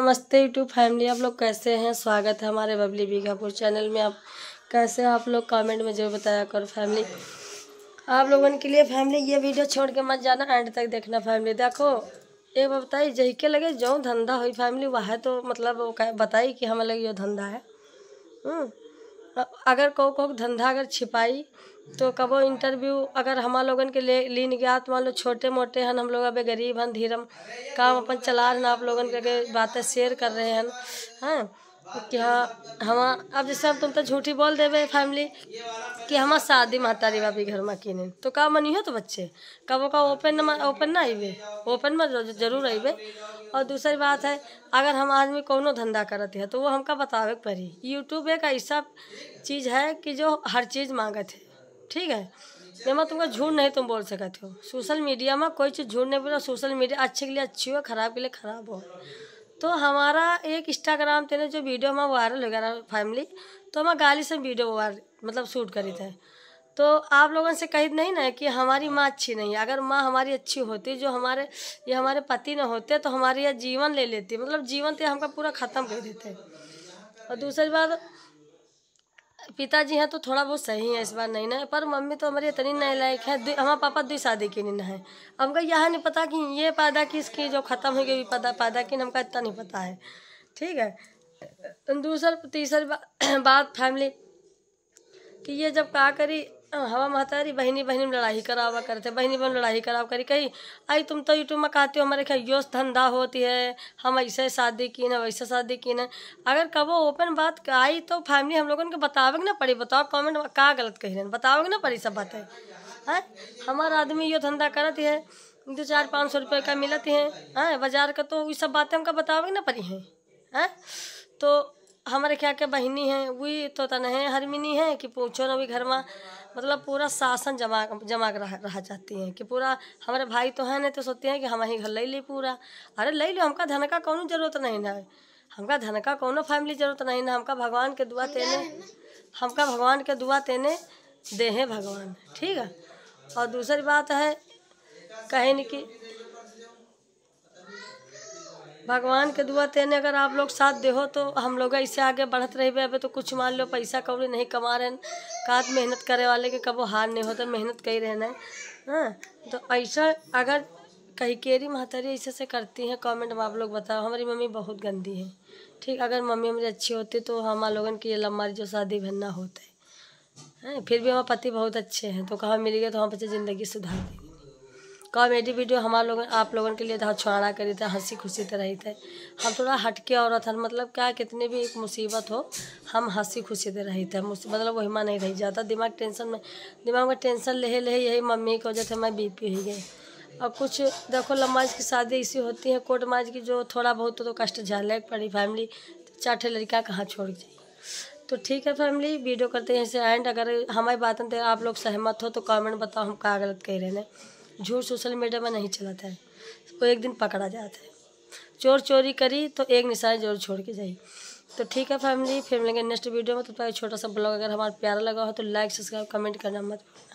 नमस्ते YouTube family आप लोग कैसे हैं स्वागत है हमारे बबली बीघापुर चैनल में आप कैसे आप लोग कमेंट में जरूर बताया करो फैमिली आप लोगों के लिए फैमिली ये वीडियो छोड़ के मत जाना एंड तक देखना फैमिली देखो ये बताई जही के लगे जो धंधा हुई फैमिली वह तो मतलब बताई कि हमें लगे यो धंधा है हम्म। अगर को को धंधा अगर छिपाई तो कबो इंटरव्यू अगर हम लोगन के ले लीन गया तो मान लो छोटे मोटे हन हम लोग अब गरीब हन धीरम काम अपन चला रहे आप लोगन के बातें शेयर कर रहे हैं हैं हाँ? कि हाँ हम अब जैसे हम तुम तो झूठी बोल देवे फैमिली कि हम शादी महतारी बाबी घर में किने तो का मनी हो तो बच्चे कबो का ओपन ओपन ना आइबे ओपन में जरूर आइबे और दूसरी बात है अगर हम आदमी कोनो धंधा करते हैं तो वो हमका बतावे पड़ी यूट्यूब एक ऐसा चीज़ है कि जो हर चीज़ मांगत है ठीक है मैं तो तुमको झूठ नहीं तुम बोल सकते हो सोशल मीडिया में कोई चीज़ झूठ नहीं बोला सोशल मीडिया अच्छे के लिए अच्छी हो खराब के लिए खराब हो तो हमारा एक इंस्टाग्राम तेने जो वीडियो हमारा वायरल हो गया फैमिली तो हम गाली से वीडियो वायरल मतलब शूट करी थे तो आप लोगों से कही नहीं ना कि हमारी माँ अच्छी नहीं है अगर माँ हमारी अच्छी होती जो हमारे ये हमारे पति न होते तो हमारे यह जीवन ले लेती मतलब जीवन तो हमका पूरा ख़त्म कर देते और दूसरी बात पिताजी हैं तो थोड़ा बहुत सही है इस बार नहीं ना पर मम्मी तो हमारी इतनी नए लायक है हमारे पापा दुई शादी के नहीं है हमको यह नहीं पता कि ये पैदा किसकी जो ख़त्म हो गई पैदा पैदा की हमका इतना नहीं पता है ठीक है दूसरा तीसरी बात फैमिली कि ये जब कहा करी हवा महतारी बहनी बहनी में लड़ाई करावा करते बहनी बहन लड़ाई करावा करी कही आई तुम तो यूट्यूब में कहते हो हमारे क्या यो धंधा होती है हम ऐसे शादी की ना वैसे शादी की ना अगर कबो ओपन बात आई तो फैमिली हम लोगों के बतावे ना पड़ी बताओ कमेंट में का गलत कही रहे बताओ ना पड़ी सब बातें हैं हाँ, हमारा आदमी यो धंधा करती है दो चार पाँच सौ रुपये का मिलती है हाँ, बाजार का तो ये सब बातें हमका बतावे ना पड़ी हैं हाँ? तो हमारे क्या क्या बहनी है वही तो तना है हरमिनी है कि पूछो ना भी घर में मतलब पूरा शासन जमा जमा रह, रह जाती है कि पूरा हमारे भाई तो है नहीं तो सोचते हैं कि हम ही घर ले ली पूरा अरे ले लो हमका धन का कौन जरूरत नहीं ना हमका धन का कोनो फैमिली जरूरत नहीं ना हमका भगवान के दुआ तेने हमका भगवान के दुआ तेने दे भगवान ठीक है और दूसरी बात है कहें कि भगवान के दुआ तेने अगर आप लोग साथ दे तो हम लोग ऐसे आगे बढ़त रहे अभी तो कुछ मान लो पैसा कौड़ी नहीं कमा रहे कात मेहनत करे वाले के कबो हार नहीं होता मेहनत कही रहना है हाँ तो ऐसा अगर कही केरी महतारी ऐसे से करती हैं कमेंट में आप लोग बताओ हमारी मम्मी बहुत गंदी है ठीक अगर मम्मी हमारी अच्छी होती तो हम लोगन की ये लम्बा जो शादी बहन होता है हैं हाँ, फिर भी हमारे पति बहुत अच्छे हैं तो कहाँ गए तो हम बच्चे ज़िंदगी सुधार देंगे कॉमेडी वीडियो हमारे लोग आप लोगों के लिए था छुआना करी था हंसी खुशी तरह ही थे हम थोड़ा हटके औरत हन मतलब क्या कितनी भी एक मुसीबत हो हम हंसी खुशी से रही थे मतलब वही माँ नहीं रह जाता दिमाग टेंशन में दिमाग में टेंशन ले ले यही मम्मी की वजह से मैं बी पी हुई गई और कुछ देखो लम्बाज की शादी ऐसी होती है कोट माज की जो थोड़ा बहुत तो कष्ट है पड़ी फैमिली चाठे लड़का कहाँ छोड़ जाए तो ठीक है फैमिली वीडियो करते हैं ऐसे एंड अगर हमारी बात तो आप लोग सहमत हो तो कमेंट बताओ हम क्या गलत कह रहे हैं झूठ सोशल मीडिया में नहीं चलाता है वो एक दिन पकड़ा जाता है चोर चोरी करी तो एक निशान जोर छोड़ के जाए तो ठीक है फैमिली फिर मिलेंगे नेक्स्ट वीडियो में तो छोटा सा ब्लॉग अगर हमारा प्यारा लगा हो तो लाइक सब्सक्राइब कमेंट करना मत